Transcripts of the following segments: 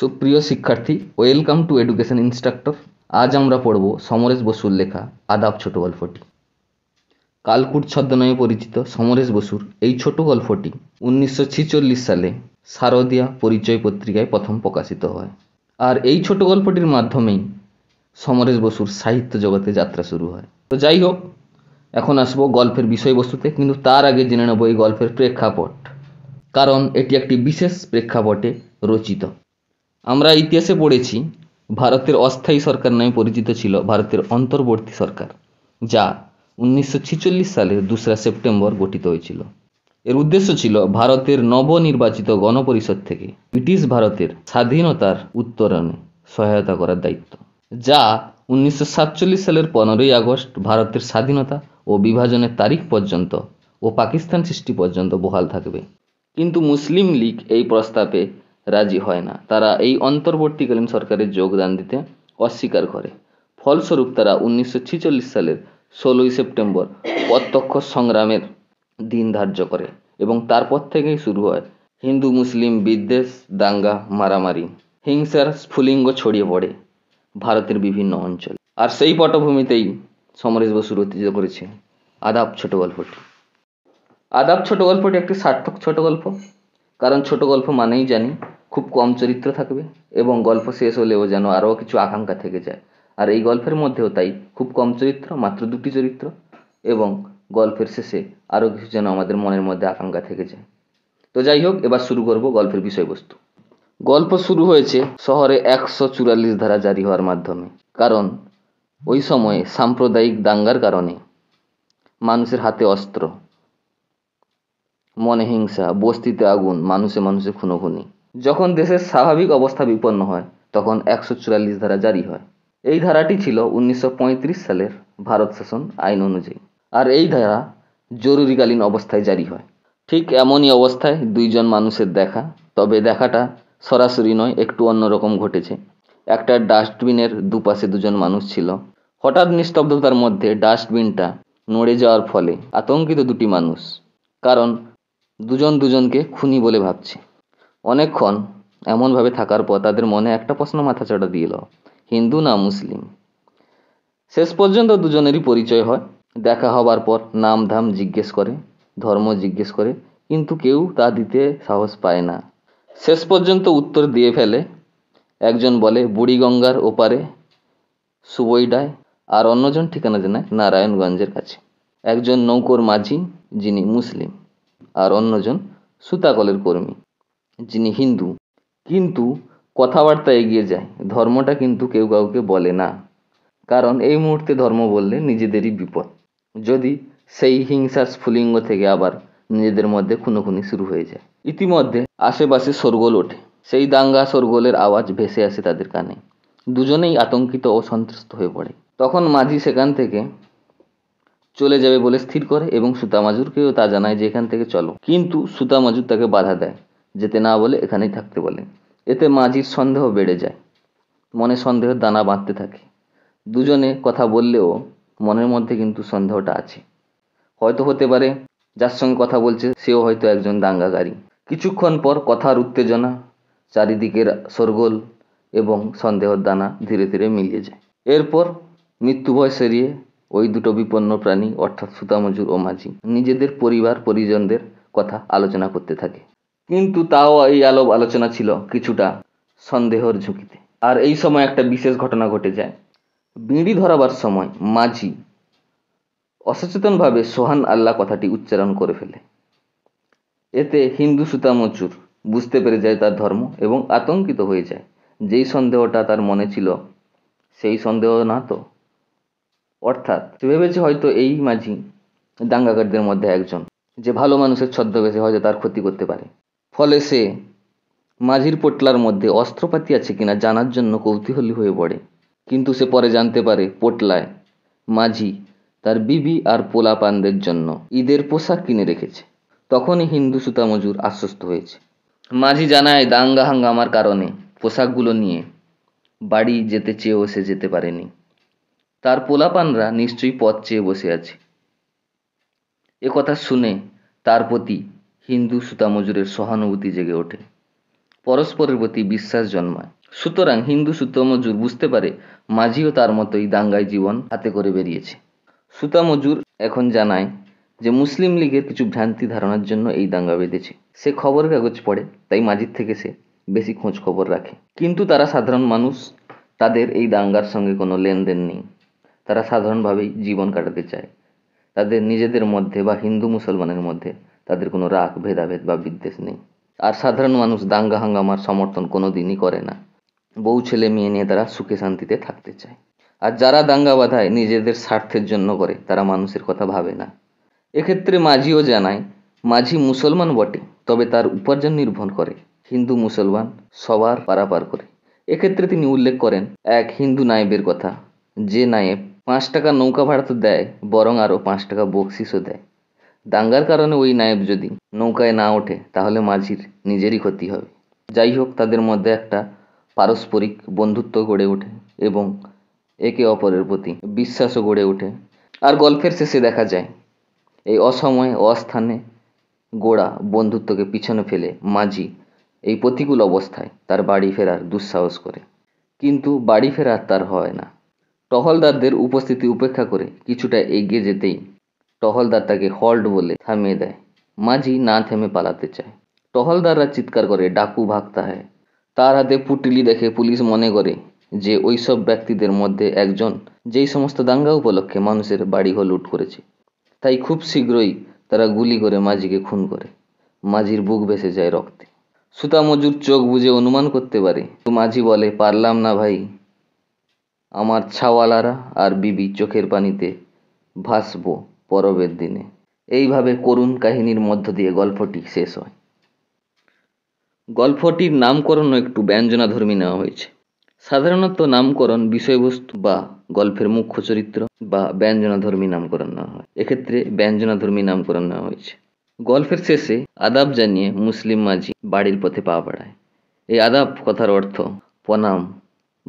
সুপ্রিয় শিক্ষার্থী welcome to education instructor আজ আমরা পড়ব সমরেশ বসুর লেখা আদাব ছোট গল্পটি কালকুট ছদ্মনামে পরিচিত সমরেশ বসুর এই ছোট গল্পটি উনিশশো সালে শারদীয়া পরিচয় পত্রিকায় প্রথম প্রকাশিত হয় আর এই ছোট গল্পটির মাধ্যমেই সমরেশ বসুর সাহিত্য জগতে যাত্রা শুরু হয় তো যাই হোক এখন আসবো গল্পের বিষয়বস্তুতে কিন্তু তার আগে জেনে নেব এই গল্পের প্রেক্ষাপট কারণ এটি একটি বিশেষ প্রেক্ষাপটে রচিত আমরা ইতিহাসে পড়েছি ভারতের অস্থায়ী সরকার নামে পরিচিত ছিল ভারতের অন্তর্বর্তী সরকার যা উনিশশো সালের দোসরা সেপ্টেম্বর গঠিত হয়েছিল এর উদ্দেশ্য ছিল ভারতের নবনির্বাচিত গণপরিষদ থেকে ব্রিটিশ ভারতের স্বাধীনতার উত্তরণে সহায়তা করার দায়িত্ব যা উনিশশো সালের পনেরোই আগস্ট ভারতের স্বাধীনতা ও বিভাজনের তারিখ পর্যন্ত ও পাকিস্তান সৃষ্টি পর্যন্ত বহাল থাকবে কিন্তু মুসলিম লীগ এই প্রস্তাবে রাজি হয় না তারা এই অন্তর্বর্তীকালীন সরকারে যোগদান দিতে অস্বীকার করে ফলস্বরূপ তারা উনিশশো সালের ষোলোই সেপ্টেম্বর প্রত্যক্ষ সংগ্রামের দিন ধার্য করে এবং তারপর থেকেই শুরু হয় হিন্দু মুসলিম বিদ্বেষ দাঙ্গা মারামারি হিংসার স্ফুলিঙ্গ ছড়িয়ে পড়ে ভারতের বিভিন্ন অঞ্চলে আর সেই পটভূমিতেই সমরেশ বসু রচিত করেছে আদাব ছোট গল্পটি আদাব ছোট গল্পটি একটি সার্থক ছোট গল্প কারণ ছোট গল্প মানেই জানি খুব কম চরিত্র থাকবে এবং গল্প শেষ হলেও যেন আরও কিছু আকাঙ্ক্ষা থেকে যায় আর এই গল্পের মধ্যেও তাই খুব কম চরিত্র মাত্র দুটি চরিত্র এবং গল্পের শেষে আরও কিছু যেন আমাদের মনের মধ্যে আকাঙ্ক্ষা থেকে যায় তো যাই হোক এবার শুরু করব গল্পের বিষয়বস্তু গল্প শুরু হয়েছে শহরে একশো চুরাল্লিশ ধারা জারি হওয়ার মাধ্যমে কারণ ওই সময়ে সাম্প্রদায়িক দাঙ্গার কারণে মানুষের হাতে অস্ত্র মনে হিংসা বস্তিতে আগুন মানুষে মানুষে খুনোখুনি যখন দেশের স্বাভাবিক অবস্থা বিপন্ন হয় তখন একশো চুয়াল্লিশ ধারা জারি হয় এই ধারাটি ছিল উনিশশো সালের ভারত শাসন আইন অনুযায়ী আর এই ধারা জরুরিকালীন অবস্থায় জারি হয় ঠিক এমনই অবস্থায় দুইজন মানুষের দেখা তবে দেখাটা সরাসরি নয় একটু অন্যরকম ঘটেছে একটা ডাস্টবিনের দুপাশে দুজন মানুষ ছিল হঠাৎ নিস্তব্ধতার মধ্যে ডাস্টবিনটা নড়ে যাওয়ার ফলে আতঙ্কিত দুটি মানুষ কারণ দুজন দুজনকে খুনি বলে ভাবছে অনেকক্ষণ এমনভাবে থাকার পর তাদের মনে একটা প্রশ্ন মাথাচাড়া দিল হিন্দু না মুসলিম শেষ পর্যন্ত দুজনেরই পরিচয় হয় দেখা হবার পর নাম ধাম জিজ্ঞেস করে ধর্ম জিজ্ঞেস করে কিন্তু কেউ তা দিতে সাহস পায় না শেষ পর্যন্ত উত্তর দিয়ে ফেলে একজন বলে বুড়িগঙ্গার ওপারে সুবইডায় আর অন্যজন ঠিকানা জানায় নারায়ণগঞ্জের কাছে একজন নৌকোর মাঝি যিনি মুসলিম আর অন্যজন সুতাকলের কর্মী যিনি হিন্দু কিন্তু কথাবার্তা এগিয়ে যায় ধর্মটা কিন্তু কেউ কাউকে বলে না কারণ এই মুহূর্তে ধর্ম বললে নিজেদেরই বিপদ যদি সেই হিংসার স্ফুলিঙ্গ থেকে আবার নিজেদের মধ্যে খুনোখুনি শুরু হয়ে যায় ইতিমধ্যে আশেপাশে সরগোল ওঠে সেই দাঙ্গা সরগোলের আওয়াজ ভেসে আসে তাদের কানে দুজনেই আতঙ্কিত ও সন্ত্রস্ত হয়ে পড়ে তখন মাঝি সেখান থেকে চলে যাবে বলে স্থির করে এবং সুতামাজুরকেও তা জানায় যে এখান থেকে চলো কিন্তু সুতা তাকে বাধা দেয় যেতে না বলে এখানেই থাকতে বলে এতে মাঝির সন্দেহ বেড়ে যায় মনে সন্দেহের দানা বাঁধতে থাকে দুজনে কথা বললেও মনের মধ্যে কিন্তু সন্দেহটা আছে হয়তো হতে পারে যার সঙ্গে কথা বলছে সেও হয়তো একজন দাঙ্গাকারী কিছুক্ষণ পর কথার উত্তেজনা চারিদিকের সরগোল এবং সন্দেহর দানা ধীরে ধীরে মিলিয়ে যায় এরপর মৃত্যুভয় সেরিয়ে ওই দুটো বিপন্ন প্রাণী অর্থাৎ সুতামজুর ও মাঝি নিজেদের পরিবার পরিজনদের কথা আলোচনা করতে থাকে কিন্তু তাও এই আলোপ আলোচনা ছিল কিছুটা সন্দেহর ঝুঁকিতে আর এই সময় একটা বিশেষ ঘটনা ঘটে যায় বিড়ি ধরাবার সময় মাঝি অসচেতনভাবে সোহান আল্লাহ কথাটি উচ্চারণ করে ফেলে এতে হিন্দু সুতা মজুর বুঝতে পেরে যায় তার ধর্ম এবং আতঙ্কিত হয়ে যায় যেই সন্দেহটা তার মনে ছিল সেই সন্দেহ না তো অর্থাৎ সে ভেবেছে হয়তো এই মাঝি দাঙ্গাকারদের মধ্যে একজন যে ভালো মানুষের ছদ্মবেশে হয়তো তার ক্ষতি করতে পারে ফলে সে মাঝির পোটলার মধ্যে অস্ত্রপাতি আছে কিনা জানার জন্য কৌতূহলী হয়ে পড়ে কিন্তু সে পরে জানতে পারে পোটলায় মাঝি তার বিবি আর পোলা পানদের জন্য ঈদের পোশাক কিনে রেখেছে তখনই হিন্দু সুতা মজুর আশ্বস্ত হয়েছে মাঝি জানায় দাঙ্গা হাঙ্গামার কারণে পোশাকগুলো নিয়ে বাড়ি যেতে চেয়েও সে যেতে পারেনি তার পোলা পানরা নিশ্চয়ই পথ চেয়ে বসে আছে এ কথা শুনে তার প্রতি হিন্দু সুতা মজুরের সহানুভূতি জেগে ওঠে পরস্পরের প্রতি বিশ্বাস জন্মায় সুতরাং হিন্দু সুতা মজুর বুঝতে পারে মাঝিও তার মতোই দাঙ্গায় জীবন হাতে করে বেরিয়েছে সুতা মজুর এখন জানায় যে মুসলিম লীগের কিছু ভ্রান্তি ধারণার জন্য এই দাঙ্গা বেঁধেছে সে খবর কাগজ পড়ে তাই মাঝির থেকে সে বেশি খোঁজ খবর রাখে কিন্তু তারা সাধারণ মানুষ তাদের এই দাঙ্গার সঙ্গে কোনো লেনদেন নেই তারা সাধারণভাবেই জীবন কাটাতে চায় তাদের নিজেদের মধ্যে বা হিন্দু মুসলমানের মধ্যে তাদের কোনো রাগ ভেদাভেদ বা বিদ্বেষ নেই আর সাধারণ মানুষ দাঙ্গা হাঙ্গামার সমর্থন কোনো দিনই করে না বউ ছেলে মেয়ে নিয়ে তারা সুখে শান্তিতে থাকতে চায় আর যারা দাঙ্গা বাধায় নিজেদের স্বার্থের জন্য করে তারা মানুষের কথা ভাবে না এক্ষেত্রে মাঝিও জানায় মাঝি মুসলমান বটে তবে তার উপার্জন নির্ভর করে হিন্দু মুসলমান সবার পারাপার করে এক্ষেত্রে তিনি উল্লেখ করেন এক হিন্দু নায়েবের কথা যে নায়েব পাঁচ টাকা নৌকা ভাড়া তো দেয় বরং আরও পাঁচ টাকা বকশিসও দেয় দাঙ্গার কারণে ওই নায়েব যদি নৌকায় না ওঠে তাহলে মাঝির নিজেরই ক্ষতি হবে যাই হোক তাদের মধ্যে একটা পারস্পরিক বন্ধুত্ব গড়ে ওঠে এবং একে অপরের প্রতি বিশ্বাসও গড়ে ওঠে আর গল্পের শেষে দেখা যায় এই অসময়ে অস্থানে গোড়া বন্ধুত্বকে পিছনে ফেলে মাঝি এই প্রতিকূল অবস্থায় তার বাড়ি ফেরার দুঃসাহস করে কিন্তু বাড়ি ফেরার তার হয় না টহলদারদের উপস্থিতি উপেক্ষা করে কিছুটা এগিয়ে যেতেই টহলদার তাকে হল্ট বলে থামিয়ে দেয় মাঝি না থেমে পালাতে চায় টহলদাররা চিৎকার করে ডাকু ভাগতা হয় তার হাতে পুটিলি দেখে পুলিশ মনে করে যে ওইসব ব্যক্তিদের মধ্যে একজন যেই সমস্ত দাঙ্গা উপলক্ষে মানুষের বাড়িঘর লুট করেছে তাই খুব শীঘ্রই তারা গুলি করে মাঝিকে খুন করে মাঝির বুক ভেসে যায় রক্তে সুতা মজুর চোখ বুঝে অনুমান করতে পারে তো মাঝি বলে পারলাম না ভাই আমার ছাওয়ালারা আর বিবি চোখের পানিতে ভাসবো পরবের দিনে এইভাবে করুণ কাহিনীর মধ্য দিয়ে গল্পটি শেষ হয় গল্পটির নামকরণও একটু ব্যঞ্জনাধর্মী নেওয়া হয়েছে সাধারণত নামকরণ বিষয়বস্তু বা গল্পের মুখ্য চরিত্র বা ব্যঞ্জনাধর্মী নামকরণ নেওয়া হয় এক্ষেত্রে ব্যঞ্জনাধর্মী নামকরণ নেওয়া হয়েছে গল্পের শেষে আদাব জানিয়ে মুসলিম মাঝি বাড়ির পথে পা বাড়ায় এই আদাব কথার অর্থ প্রণাম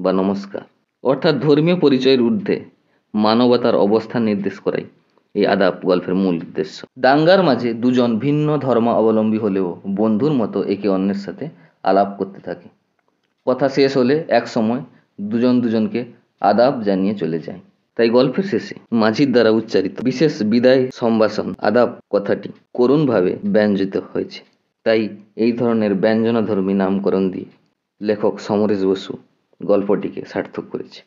বা নমস্কার অর্থাৎ ধর্মীয় পরিচয়ের ঊর্ধ্বে মানবতার অবস্থান নির্দেশ করাই এই আদাব গল্পের মূল উদ্দেশ্য দাঙ্গার মাঝে দুজন ভিন্ন ধর্ম অবলম্বী হলেও বন্ধুর মতো একে অন্যের সাথে আলাপ করতে থাকে কথা শেষ হলে এক সময় দুজন দুজনকে আদাব জানিয়ে চলে যায় তাই গল্পের শেষে মাঝির দ্বারা উচ্চারিত বিশেষ বিদায় সম্ভাষণ আদাব কথাটি করুণভাবে ব্যঞ্জিত হয়েছে তাই এই ধরনের ব্যঞ্জনাধর্মী নামকরণ দিয়ে লেখক সমরেশ বসু গল্পটিকে সার্থক করেছে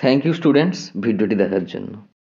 থ্যাংক ইউ স্টুডেন্টস ভিডিওটি দেখার জন্য